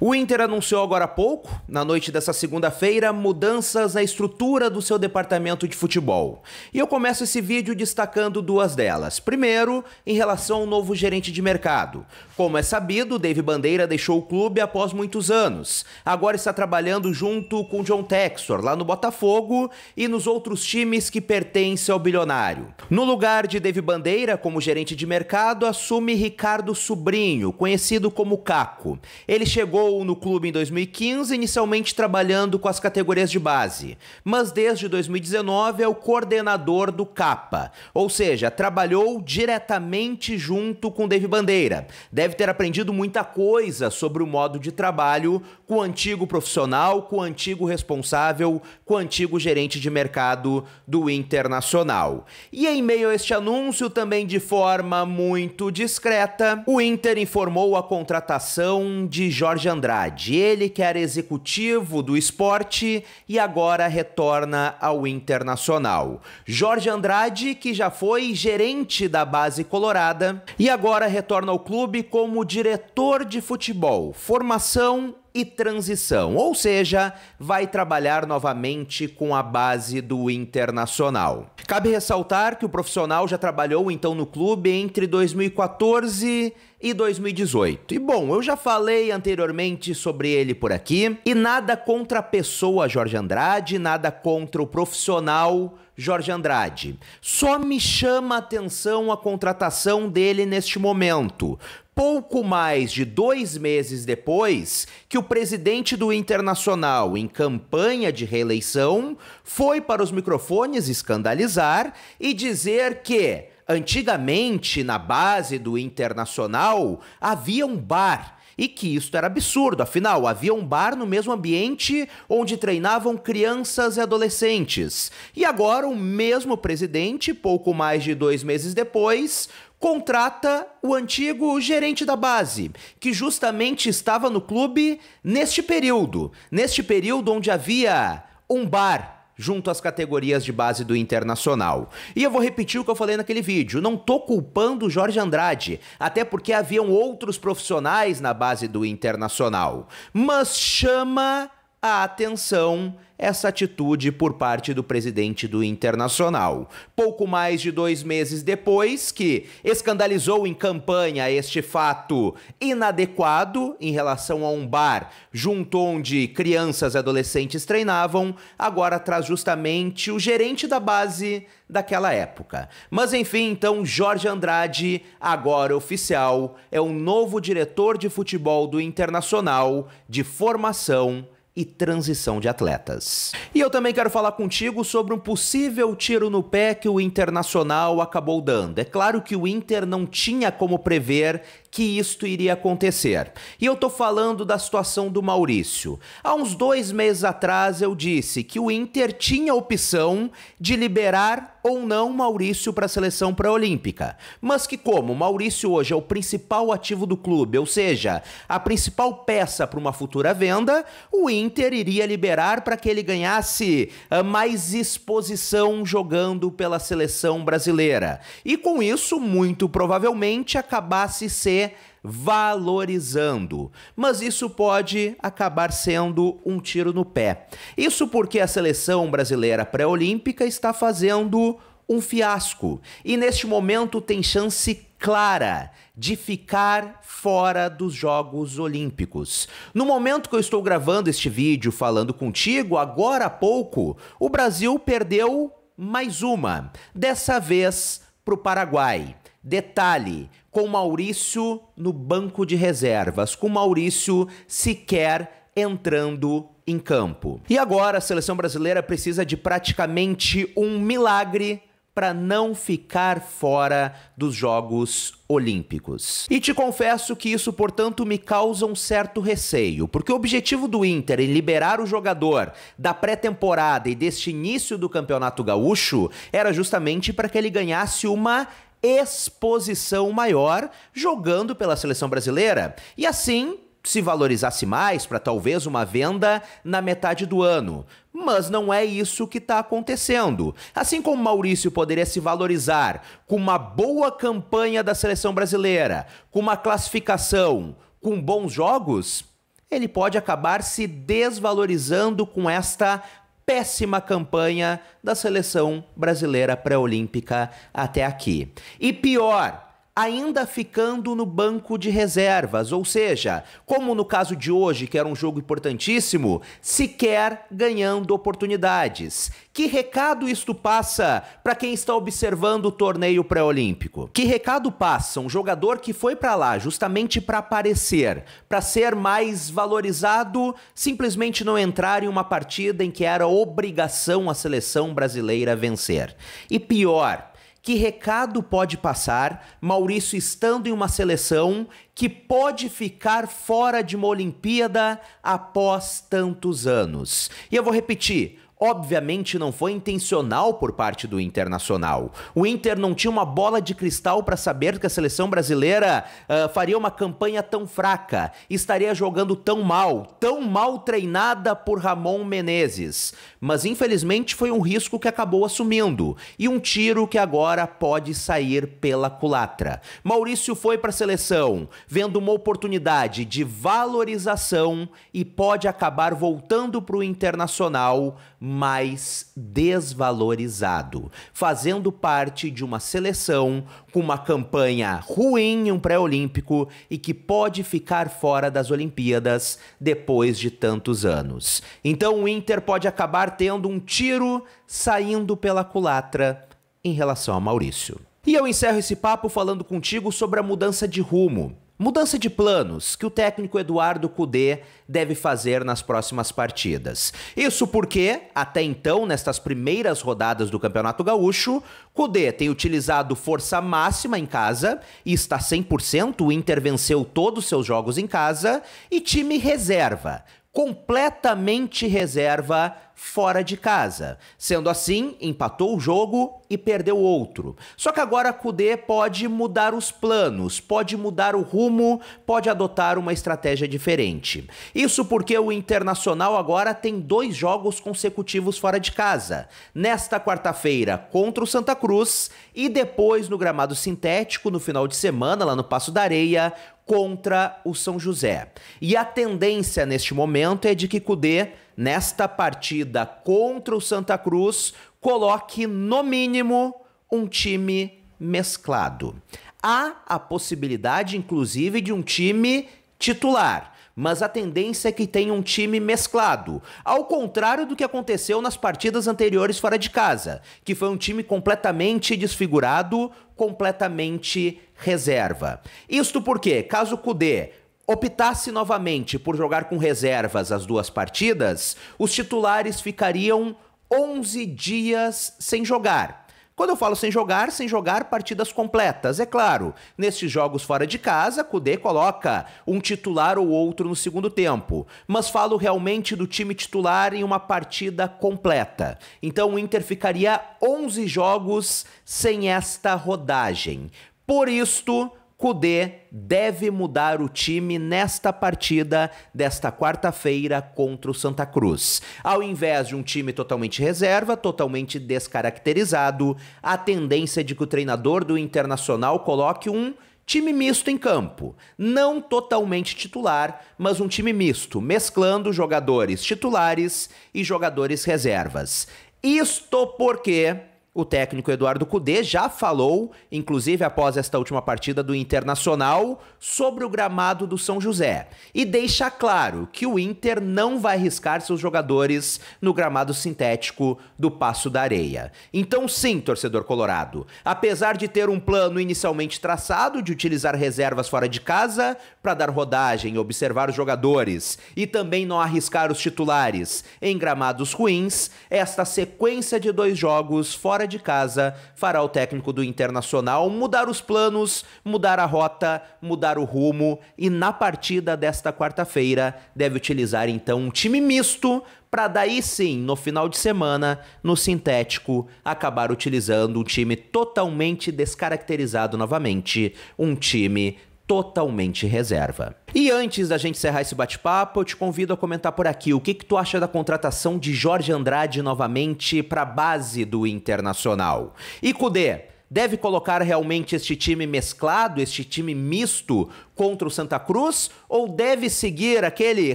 O Inter anunciou agora há pouco, na noite dessa segunda-feira, mudanças na estrutura do seu departamento de futebol. E eu começo esse vídeo destacando duas delas. Primeiro, em relação ao novo gerente de mercado. Como é sabido, Dave Bandeira deixou o clube após muitos anos. Agora está trabalhando junto com John Textor, lá no Botafogo, e nos outros times que pertencem ao bilionário. No lugar de Dave Bandeira, como gerente de mercado, assume Ricardo Sobrinho, conhecido como Caco. Ele chegou Chegou no clube em 2015, inicialmente trabalhando com as categorias de base, mas desde 2019 é o coordenador do CAPA, ou seja, trabalhou diretamente junto com David Bandeira. Deve ter aprendido muita coisa sobre o modo de trabalho com o antigo profissional, com o antigo responsável, com o antigo gerente de mercado do Internacional. E em meio a este anúncio, também de forma muito discreta, o Inter informou a contratação de Jorge André Andrade, ele que era executivo do esporte e agora retorna ao Internacional. Jorge Andrade, que já foi gerente da base colorada e agora retorna ao clube como diretor de futebol, formação e transição, ou seja, vai trabalhar novamente com a base do Internacional. Cabe ressaltar que o profissional já trabalhou então no clube entre 2014 e 2018. E bom, eu já falei anteriormente sobre ele por aqui, e nada contra a pessoa Jorge Andrade, nada contra o profissional Jorge Andrade. Só me chama a atenção a contratação dele neste momento, pouco mais de dois meses depois que o presidente do Internacional, em campanha de reeleição, foi para os microfones escandalizar e dizer que, antigamente, na base do Internacional, havia um bar e que isto era absurdo. Afinal, havia um bar no mesmo ambiente onde treinavam crianças e adolescentes. E agora, o mesmo presidente, pouco mais de dois meses depois, contrata o antigo gerente da base, que justamente estava no clube neste período, neste período onde havia um bar junto às categorias de base do Internacional. E eu vou repetir o que eu falei naquele vídeo, não tô culpando o Jorge Andrade, até porque haviam outros profissionais na base do Internacional, mas chama a atenção essa atitude por parte do presidente do Internacional. Pouco mais de dois meses depois que escandalizou em campanha este fato inadequado em relação a um bar junto onde crianças e adolescentes treinavam, agora traz justamente o gerente da base daquela época. Mas enfim, então Jorge Andrade, agora oficial, é o novo diretor de futebol do Internacional de formação e transição de atletas. E eu também quero falar contigo sobre um possível tiro no pé que o Internacional acabou dando. É claro que o Inter não tinha como prever que isto iria acontecer. E eu tô falando da situação do Maurício. Há uns dois meses atrás eu disse que o Inter tinha a opção de liberar ou não Maurício para a seleção pré-olímpica. Mas que como Maurício hoje é o principal ativo do clube, ou seja, a principal peça para uma futura venda, o Inter iria liberar para que ele ganhasse ah, mais exposição jogando pela seleção brasileira. E com isso, muito provavelmente acabasse sendo valorizando. Mas isso pode acabar sendo um tiro no pé. Isso porque a seleção brasileira pré-olímpica está fazendo um fiasco e neste momento tem chance clara de ficar fora dos Jogos Olímpicos. No momento que eu estou gravando este vídeo falando contigo, agora há pouco, o Brasil perdeu mais uma, dessa vez para o Paraguai. Detalhe: com Maurício no banco de reservas, com Maurício sequer entrando em campo. E agora a seleção brasileira precisa de praticamente um milagre para não ficar fora dos Jogos Olímpicos. E te confesso que isso, portanto, me causa um certo receio, porque o objetivo do Inter em liberar o jogador da pré-temporada e deste início do Campeonato Gaúcho era justamente para que ele ganhasse uma exposição maior jogando pela seleção brasileira. E assim, se valorizasse mais para talvez uma venda na metade do ano. Mas não é isso que está acontecendo. Assim como Maurício poderia se valorizar com uma boa campanha da seleção brasileira, com uma classificação, com bons jogos, ele pode acabar se desvalorizando com esta péssima campanha da seleção brasileira pré-olímpica até aqui. E pior, ainda ficando no banco de reservas. Ou seja, como no caso de hoje, que era um jogo importantíssimo, sequer ganhando oportunidades. Que recado isto passa para quem está observando o torneio pré-olímpico? Que recado passa um jogador que foi para lá justamente para aparecer, para ser mais valorizado, simplesmente não entrar em uma partida em que era obrigação a seleção brasileira vencer? E pior, que recado pode passar Maurício estando em uma seleção que pode ficar fora de uma Olimpíada após tantos anos? E eu vou repetir. Obviamente não foi intencional por parte do Internacional. O Inter não tinha uma bola de cristal para saber que a seleção brasileira uh, faria uma campanha tão fraca, estaria jogando tão mal, tão mal treinada por Ramon Menezes. Mas infelizmente foi um risco que acabou assumindo e um tiro que agora pode sair pela culatra. Maurício foi para a seleção vendo uma oportunidade de valorização e pode acabar voltando para o Internacional mais desvalorizado, fazendo parte de uma seleção com uma campanha ruim em um pré-olímpico e que pode ficar fora das Olimpíadas depois de tantos anos. Então o Inter pode acabar tendo um tiro saindo pela culatra em relação a Maurício. E eu encerro esse papo falando contigo sobre a mudança de rumo Mudança de planos que o técnico Eduardo Cudê deve fazer nas próximas partidas. Isso porque, até então, nestas primeiras rodadas do Campeonato Gaúcho, Cudê tem utilizado força máxima em casa e está 100%, o Inter venceu todos seus jogos em casa e time reserva, completamente reserva fora de casa. Sendo assim, empatou o jogo e perdeu outro. Só que agora Kudê pode mudar os planos, pode mudar o rumo, pode adotar uma estratégia diferente. Isso porque o Internacional agora tem dois jogos consecutivos fora de casa. Nesta quarta-feira contra o Santa Cruz e depois no gramado sintético no final de semana lá no Passo da Areia contra o São José. E a tendência neste momento é de que Kudê nesta partida contra o Santa Cruz, coloque no mínimo um time mesclado. Há a possibilidade, inclusive, de um time titular mas a tendência é que tenha um time mesclado, ao contrário do que aconteceu nas partidas anteriores fora de casa, que foi um time completamente desfigurado, completamente reserva. Isto porque, caso o Kudê optasse novamente por jogar com reservas as duas partidas, os titulares ficariam 11 dias sem jogar. Quando eu falo sem jogar, sem jogar partidas completas, é claro. Nestes jogos fora de casa, Kudê coloca um titular ou outro no segundo tempo, mas falo realmente do time titular em uma partida completa. Então o Inter ficaria 11 jogos sem esta rodagem. Por isto, Kudê deve mudar o time nesta partida desta quarta-feira contra o Santa Cruz. Ao invés de um time totalmente reserva, totalmente descaracterizado, a tendência é de que o treinador do Internacional coloque um time misto em campo. Não totalmente titular, mas um time misto, mesclando jogadores titulares e jogadores reservas. Isto porque o técnico Eduardo Cudê já falou, inclusive após esta última partida do Internacional, sobre o gramado do São José. E deixa claro que o Inter não vai arriscar seus jogadores no gramado sintético do Passo da Areia. Então, sim, torcedor colorado, apesar de ter um plano inicialmente traçado de utilizar reservas fora de casa para dar rodagem, observar os jogadores e também não arriscar os titulares em gramados ruins, esta sequência de dois jogos fora de casa fará o técnico do Internacional mudar os planos, mudar a rota, mudar o rumo e na partida desta quarta-feira deve utilizar então um time misto para daí sim, no final de semana, no sintético, acabar utilizando um time totalmente descaracterizado novamente, um time totalmente reserva. E antes da gente encerrar esse bate-papo, eu te convido a comentar por aqui o que, que tu acha da contratação de Jorge Andrade novamente para a base do Internacional. E Cudê, deve colocar realmente este time mesclado, este time misto contra o Santa Cruz? Ou deve seguir aquele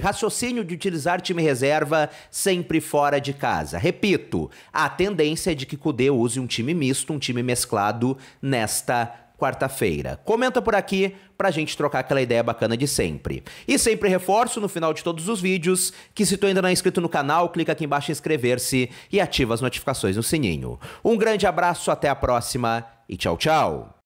raciocínio de utilizar time reserva sempre fora de casa? Repito, a tendência é de que Cudê use um time misto, um time mesclado nesta quarta-feira. Comenta por aqui pra gente trocar aquela ideia bacana de sempre. E sempre reforço no final de todos os vídeos que se tu ainda não é inscrito no canal, clica aqui embaixo em inscrever-se e ativa as notificações no sininho. Um grande abraço, até a próxima e tchau, tchau.